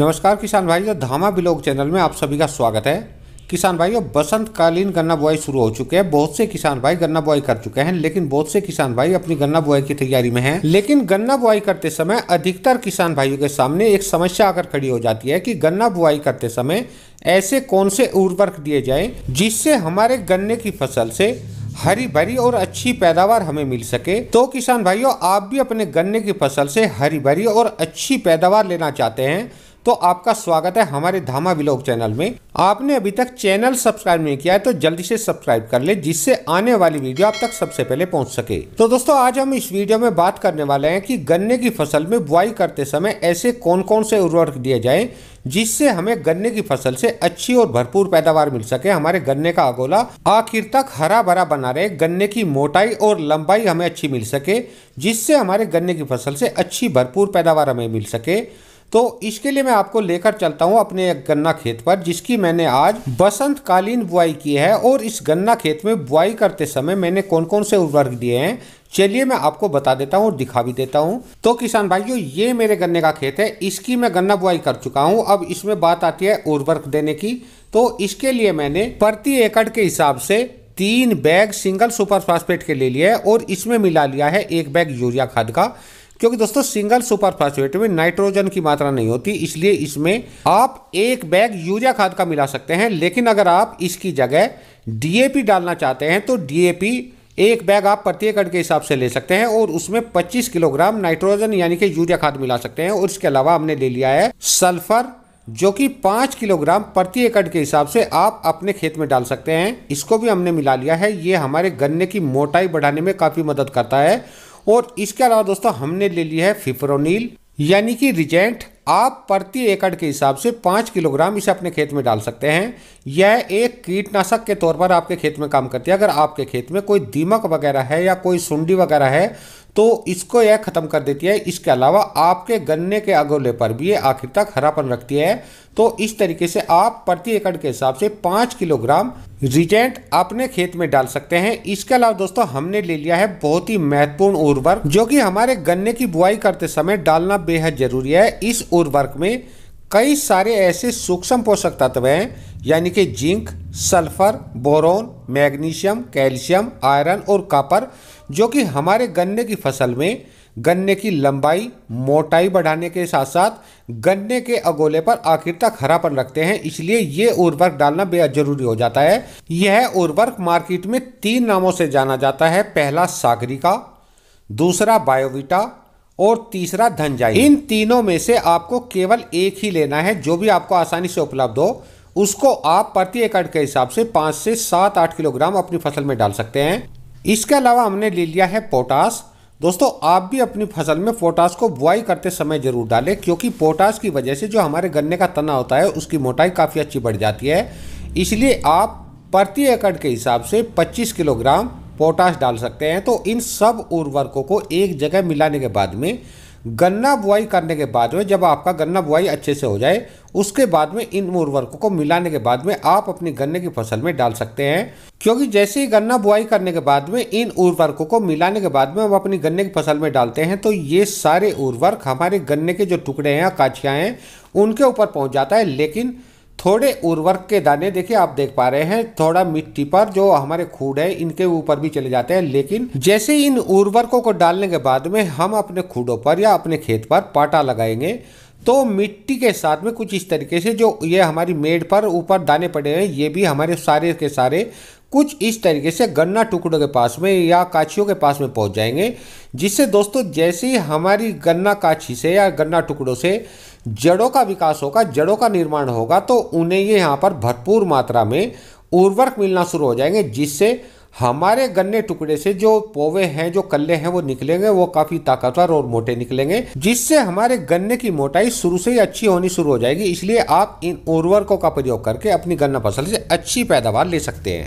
नमस्कार किसान भाइयों धामा ब्लॉग चैनल में आप सभी का स्वागत है किसान भाइयों बसंतकालीन गन्ना बुआई शुरू हो चुके हैं बहुत से किसान भाई गन्ना बुआई कर चुके हैं लेकिन बहुत से किसान भाई अपनी गन्ना बुआई की तैयारी में हैं लेकिन गन्ना बुआई करते समय अधिकतर किसान भाइयों के सामने एक समस्या आकर खड़ी हो जाती है कि गन्ना बुआई करते समय ऐसे कौन से उर्वरक दिए जाए जिससे हमारे गन्ने की फसल से हरी भरी और अच्छी पैदावार हमें मिल सके तो किसान भाइयों आप भी अपने गन्ने की फसल से हरी भरी और अच्छी पैदावार लेना चाहते हैं तो आपका स्वागत है हमारे धामा ब्लॉग चैनल में आपने अभी तक चैनल सब्सक्राइब नहीं किया है तो जल्दी से सब्सक्राइब कर ले जिससे आने वाली वीडियो आप तक सबसे पहले पहुंच सके तो दोस्तों आज हम इस वीडियो में बात करने वाले हैं कि गन्ने की फसल में बुआई करते समय ऐसे कौन कौन से उर्वरक दिए जाए जिससे हमें गन्ने की फसल से अच्छी और भरपूर पैदावार मिल सके हमारे गन्ने का अगोला आखिर तक हरा भरा बना रहे गन्ने की मोटाई और लंबाई हमें अच्छी मिल सके जिससे हमारे गन्ने की फसल से अच्छी भरपूर पैदावार हमें मिल सके तो इसके लिए मैं आपको लेकर चलता हूँ अपने एक गन्ना खेत पर जिसकी मैंने आज बसंतकालीन बुआई की है और इस गन्ना खेत में बुआई करते समय मैंने कौन कौन से उर्वरक दिए हैं चलिए मैं आपको बता देता हूँ और दिखा भी देता हूँ तो किसान भाइयों ये मेरे गन्ने का खेत है इसकी मैं गन्ना बुआई कर चुका हूँ अब इसमें बात आती है उर्वरक देने की तो इसके लिए मैंने प्रति एकड़ के हिसाब से तीन बैग सिंगल सुपर फास्फेट के ले लिया है और इसमें मिला लिया है एक बैग यूरिया खाद का क्योंकि दोस्तों सिंगल सुपर में नाइट्रोजन की मात्रा नहीं होती इसलिए इसमें आप एक बैग यूरिया खाद का मिला सकते हैं लेकिन अगर आप इसकी जगह डीएपी डालना चाहते हैं तो डीएपी एक बैग आप प्रति एकड़ के हिसाब से ले सकते हैं और उसमें 25 किलोग्राम नाइट्रोजन यानी कि यूरिया खाद मिला सकते हैं और इसके अलावा हमने ले लिया है सल्फर जो कि पांच किलोग्राम प्रति एकड़ के हिसाब से आप अपने खेत में डाल सकते हैं इसको भी हमने मिला लिया है ये हमारे गन्ने की मोटाई बढ़ाने में काफ़ी मदद करता है और इसके अलावा दोस्तों हमने ले लिया है फिफ्रोनील यानी कि रिजेंट आप प्रति एकड़ के हिसाब से पाँच किलोग्राम इसे अपने खेत में डाल सकते हैं यह एक कीटनाशक के तौर पर आपके खेत में काम करती है अगर आपके खेत में कोई दीमक वगैरह है या कोई सुंडी वगैरह है तो इसको यह ख़त्म कर देती है इसके अलावा आपके गन्ने के अगोले पर भी ये आखिर तक हरापन रखती है तो इस तरीके से आप प्रति एकड़ के हिसाब से पाँच किलोग्राम रिजेंट अपने खेत में डाल सकते हैं इसके अलावा दोस्तों हमने ले लिया है बहुत ही महत्वपूर्ण उर्वरक जो कि हमारे गन्ने की बुआई करते समय डालना बेहद जरूरी है इस उर्वरक में कई सारे ऐसे सूक्ष्म पोषक तत्व हैं यानी कि zinc sulphur boron magnesium calcium iron और कॉपर जो कि हमारे गन्ने की फसल में गन्ने की लंबाई मोटाई बढ़ाने के साथ साथ गन्ने के अगोले पर आखिर तक हरापन रखते हैं इसलिए ये उर्वरक डालना बेहद जरूरी हो जाता है यह उर्वरक मार्केट में तीन नामों से जाना जाता है पहला सागरिका दूसरा बायोविटा और तीसरा धनजाई इन तीनों में से आपको केवल एक ही लेना है जो भी आपको आसानी से उपलब्ध हो उसको आप प्रति एकड़ के हिसाब से पाँच से सात आठ किलोग्राम अपनी फसल में डाल सकते हैं इसके अलावा हमने ले लिया है पोटास दोस्तों आप भी अपनी फसल में पोटास को बुआई करते समय जरूर डालें क्योंकि पोटास की वजह से जो हमारे गन्ने का तना होता है उसकी मोटाई काफ़ी अच्छी बढ़ जाती है इसलिए आप प्रति एकड़ के हिसाब से 25 किलोग्राम पोटास डाल सकते हैं तो इन सब उर्वरकों को एक जगह मिलाने के बाद में गन्ना बुआई करने के बाद में जब आपका गन्ना बुआई अच्छे से हो जाए उसके बाद में इन उर्वरकों को मिलाने के बाद में आप अपनी गन्ने की फसल में डाल सकते हैं क्योंकि जैसे ही गन्ना बुआई करने के बाद में इन उर्वरकों को मिलाने के बाद में हम अपनी गन्ने की फसल में डालते हैं तो ये सारे उर्वरक हमारे गन्ने के जो टुकड़े हैं काछियाँ हैं उनके ऊपर पहुँच जाता है लेकिन थोड़े उर्वरक के दाने देखिए आप देख पा रहे हैं थोड़ा मिट्टी पर जो हमारे खूड है इनके ऊपर भी चले जाते हैं लेकिन जैसे इन उर्वरकों को डालने के बाद में हम अपने खूडों पर या अपने खेत पर पाटा लगाएंगे तो मिट्टी के साथ में कुछ इस तरीके से जो ये हमारी मेड पर ऊपर दाने पड़े हैं ये भी हमारे सारे के सारे कुछ इस तरीके से गन्ना टुकड़ों के पास में या काछियों के पास में पहुंच जाएंगे जिससे दोस्तों जैसे ही हमारी गन्ना काछी से या गन्ना टुकड़ों से जड़ों का विकास होगा जड़ों का निर्माण होगा तो उन्हें ये यहाँ पर भरपूर मात्रा में उर्वरक मिलना शुरू हो जाएंगे जिससे हमारे गन्ने टुकड़े से जो पोवे हैं जो कल्ले हैं वो निकलेंगे वो काफ़ी ताकतवर और मोटे निकलेंगे जिससे हमारे गन्ने की मोटाई शुरू से ही अच्छी होनी शुरू हो जाएगी इसलिए आप इन उर्वरकों का प्रयोग करके अपनी गन्ना फसल से अच्छी पैदावार ले सकते हैं